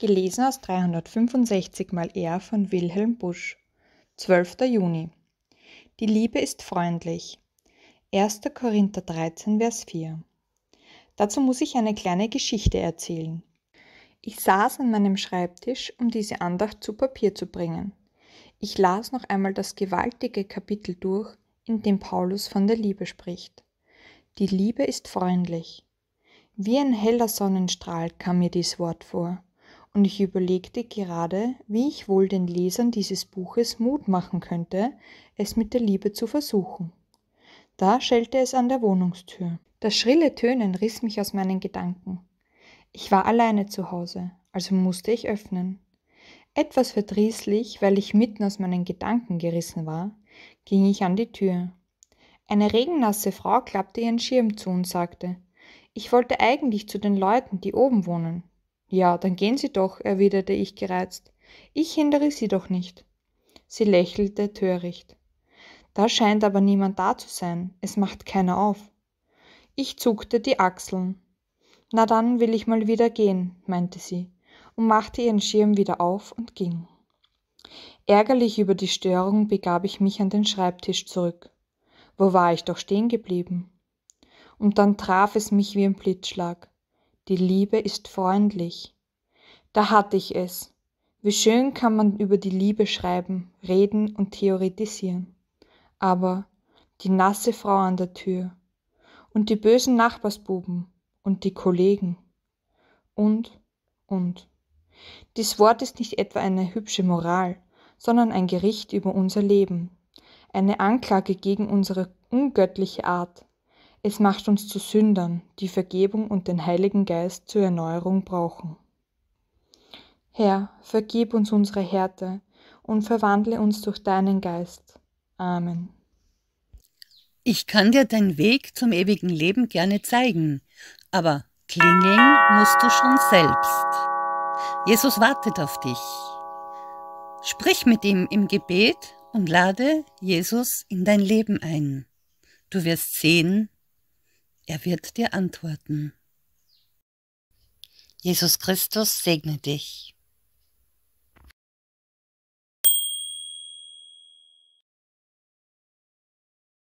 Gelesen aus 365 mal R von Wilhelm Busch. 12. Juni. Die Liebe ist freundlich. 1. Korinther 13, Vers 4. Dazu muss ich eine kleine Geschichte erzählen. Ich saß an meinem Schreibtisch, um diese Andacht zu Papier zu bringen. Ich las noch einmal das gewaltige Kapitel durch, in dem Paulus von der Liebe spricht. Die Liebe ist freundlich. Wie ein heller Sonnenstrahl kam mir dies Wort vor und ich überlegte gerade, wie ich wohl den Lesern dieses Buches Mut machen könnte, es mit der Liebe zu versuchen. Da schellte es an der Wohnungstür. Das schrille Tönen riss mich aus meinen Gedanken. Ich war alleine zu Hause, also musste ich öffnen. Etwas verdrießlich, weil ich mitten aus meinen Gedanken gerissen war, ging ich an die Tür. Eine regennasse Frau klappte ihren Schirm zu und sagte, ich wollte eigentlich zu den Leuten, die oben wohnen. Ja, dann gehen Sie doch, erwiderte ich gereizt. Ich hindere Sie doch nicht. Sie lächelte töricht. Da scheint aber niemand da zu sein. Es macht keiner auf. Ich zuckte die Achseln. Na dann will ich mal wieder gehen, meinte sie und machte ihren Schirm wieder auf und ging. Ärgerlich über die Störung begab ich mich an den Schreibtisch zurück. Wo war ich doch stehen geblieben? Und dann traf es mich wie ein Blitzschlag die Liebe ist freundlich. Da hatte ich es. Wie schön kann man über die Liebe schreiben, reden und theoretisieren. Aber die nasse Frau an der Tür und die bösen Nachbarsbuben und die Kollegen und und. Dies Wort ist nicht etwa eine hübsche Moral, sondern ein Gericht über unser Leben, eine Anklage gegen unsere ungöttliche Art, es macht uns zu Sündern, die Vergebung und den Heiligen Geist zur Erneuerung brauchen. Herr, vergib uns unsere Härte und verwandle uns durch deinen Geist. Amen. Ich kann dir deinen Weg zum ewigen Leben gerne zeigen, aber klingeln musst du schon selbst. Jesus wartet auf dich. Sprich mit ihm im Gebet und lade Jesus in dein Leben ein. Du wirst sehen, er wird dir antworten. Jesus Christus segne dich.